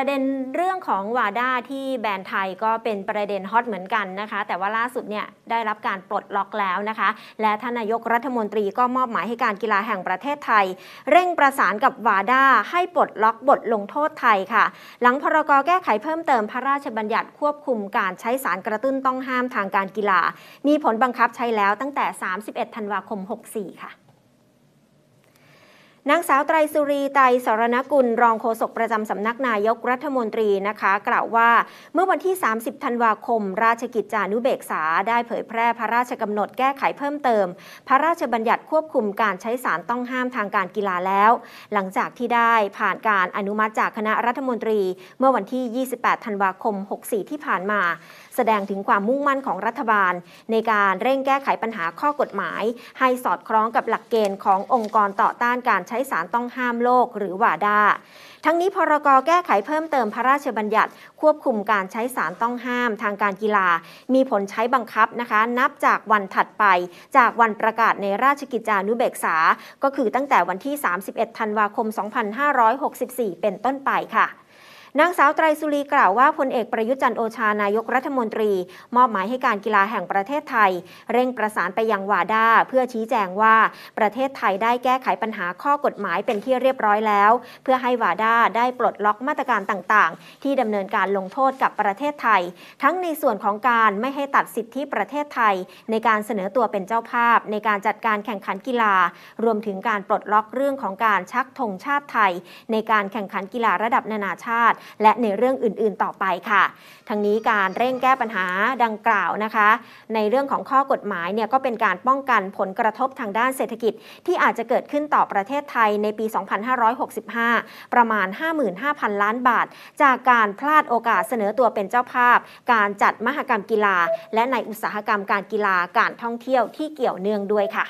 ประเด็นเรื่องของวาด้าที่แบรนด์ไทยก็เป็นประเด็นฮอตเหมือนกันนะคะแต่ว่าล่าสุดเนี่ยได้รับการปลดล็อกแล้วนะคะ และท่านนายกรัฐมนตรีก็มอบหมายให้การกีฬาแห่งประเทศไทย เร่งประสานกับวาด้าให้ปลดล็อกบทลงโทษไทยค่ะ หลังพรกแก้ไขเพิ่มเติมพระราชบัญญัติควบคุมการใช้สารกระตุ้นต้องห้ามทางการกีฬา มีผลบังคับใช้แล้วตั้งแต่ 31 ธันวาคม 64 ค่ะนางสาวไตรสุรีไตรสรณกุลรองโฆษกประจำสำนักนายกรัฐมนตรีนะคะ กล่าวว่าเมื่อวันที่ 30ธันวาคมราชกิจจานุเบกษา ได้เผยแพร่พระราชกำหนดแก้ไขเพิ่มเติม พระราชบัญญัติควบคุมการใช้สารต้องห้ามทางการกีฬาแล้ว หลังจากที่ได้ผ่านการอนุมัติจากคณะรัฐมนตรีเมื่อวันที่ 28ธันวาคม 64 ที่ผ่านมา แสดงถึงความมุ่งมั่นของรัฐบาล ในการเร่งแก้ไขปัญหาข้อกฎหมาย ให้สอดคล้องกับหลักเกณฑ์ขององค์กรต่อต้านการใช้สารต้องห้ามโลกหรือวาดาทั้งนี้พรกแก้ไขเพิ่มเติมพระราชบัญญัติ ควบคุมการใช้สารต้องห้ามทางการกีฬา มีผลใช้บังคับนะคะ นับจากวันถัดไป จากวันประกาศในราชกิจจานุเบกษา ก็คือตั้งแต่วันที่ 31 ธันวาคม 2564 เป็นต้นไปค่ะนางสาวไตรสุรีกล่าวว่าพลเอกประยุจันโอชานายกรัฐมนตรี มอบหมายให้การกีฬาแห่งประเทศไทย เร่งประสานไปยังวาด้าเพื่อชี้แจงว่าประเทศไทยได้แก้ไขปัญหาข้อกฎหมายเป็นที่เรียบร้อยแล้ว เพื่อให้วาด้าได้ปลดล็อกมาตรการต่างๆ ที่ดำเนินการลงโทษกับประเทศไทย ทั้งในส่วนของการไม่ให้ตัดสิทธิประเทศไทยในการเสนอตัวเป็นเจ้าภาพ ในการจัดการแข่งขันกีฬา รวมถึงการปลดล็อกเรื่องของการชักธงชาติไทย ในการแข่งขันกีฬาระดับนานาชาติและในเรื่องอื่นๆต่อไปค่ะ ทั้งนี้การเร่งแก้ปัญหาดังกล่าวนะคะ ในเรื่องของข้อกฎหมายเนี่ยก็เป็นการป้องกันผลกระทบทางด้านเศรษฐกิจที่อาจจะเกิดขึ้นต่อประเทศไทยในปี 2565 ประมาณ 55,000 ล้านบาท จากการพลาดโอกาสเสนอตัวเป็นเจ้าภาพ การจัดมหกรรมกีฬา และในอุตสาหกรรมการกีฬาการท่องเที่ยวที่เกี่ยวเนื่องด้วยค่ะ